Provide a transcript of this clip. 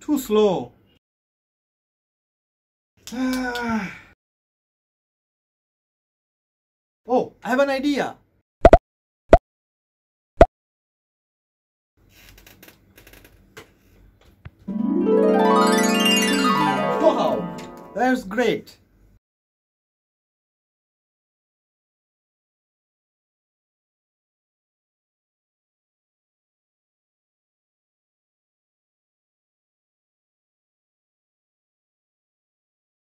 Too slow. Ah. oh, I have an idea. Wow, that's great.